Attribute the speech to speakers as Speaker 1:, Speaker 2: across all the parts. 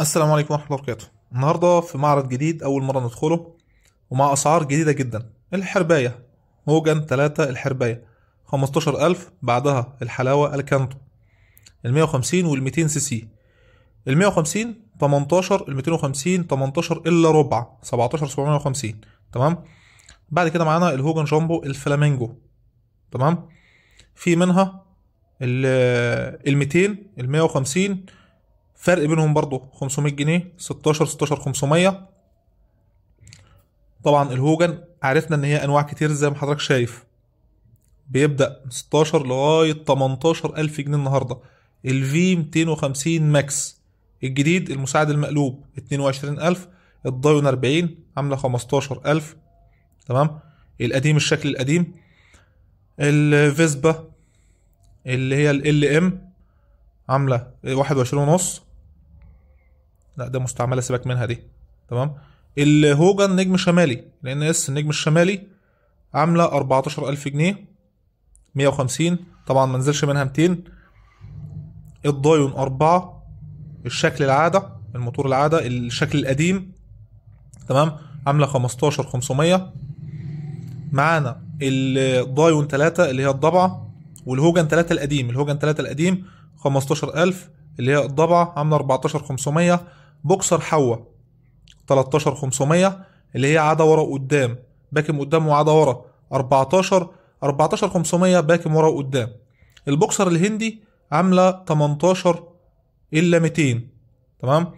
Speaker 1: السلام عليكم ورحمة الله وبركاته النهاردة في معرض جديد أول مرة ندخله ومع أسعار جديدة جدا الحرباية هوجن 3 الحرباية 15000 بعدها الحلاوة الكانتو ال 150 وال 200 سي سي ال 150 18 ال 250 18 إلا ربع 17 750 تمام بعد كده معانا الهوجن جامبو الفلامينجو تمام في منها ال 200 ال 150 فرق بينهم برضو 500 جنيه 16 16 500 طبعا الهوجن عرفنا ان هي انواع كتير زي ما حضرتك شايف بيبدا 16 لغايه 18000 جنيه النهارده الفي 250 ماكس الجديد المساعد المقلوب 22000 الدايون 40 عامله 15000 تمام القديم الشكل القديم الفيسبا اللي هي ال ام عامله 21 ونص لا ده مستعمله سيبك منها دي تمام الهوجن نجم شمالي لان اس النجم الشمالي عامله 14000 جنيه 150 طبعا ما نزلش منها 200 الضايون 4 الشكل العاده الموتور العاده الشكل القديم تمام عامله 15500 معانا الضايون 3 اللي هي الضبعه والهوجن 3 القديم الهوجن 3 القديم 15000 اللي هي الضبعه عامله 14500 بوكسر حوا 13500 اللي هي عدا ورا قدام باكم قدام وعدا ورا 14 14500 باكم ورا وقدام البوكسر الهندي عامله 18 الا 200 تمام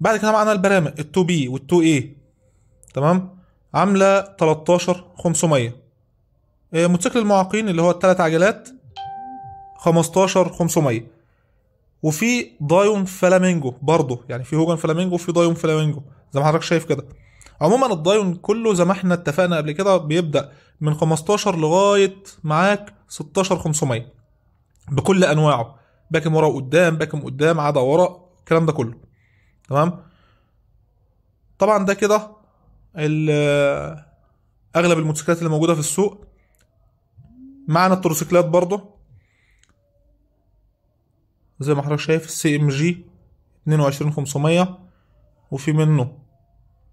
Speaker 1: بعد كده معانا البرامج ال2 بي وال2 اي تمام عامله 13 500 آه، موتوسيكل المعاقين اللي هو الثلاث عجلات 15 500 وفي ضايوم فلامينجو برضه يعني في هوجن فلامينجو وفي ضايوم فلامينجو زي ما حضرتك شايف كده عموما الضايون كله زي ما احنا اتفقنا قبل كده بيبدا من 15 لغايه معاك 16 500 بكل انواعه باكم ورا وقدام باكم قدام عدا ورا الكلام ده كله تمام طبعا ده كده اغلب الموتوسيكلات اللي موجوده في السوق معنا التروسيكلات برضه زي ما حضرتك شايف السي ام جي 22500 وفي منه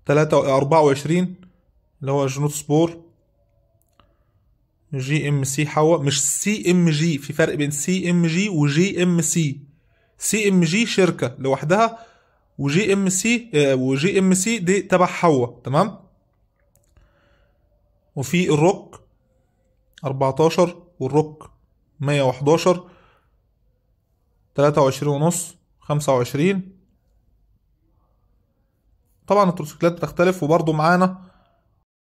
Speaker 1: 3 24 اللي هو جنود سبور جي ام سي حوا مش سي ام جي في فرق بين سي ام جي وجي ام سي سي ام جي شركه لوحدها وجي ام سي وجي ام سي دي تبع حوا تمام وفي الروك 14 والروك 111 تلاتة وعشرين ونص خمسة وعشرين طبعا التروسيكلات بتختلف وبرضه معانا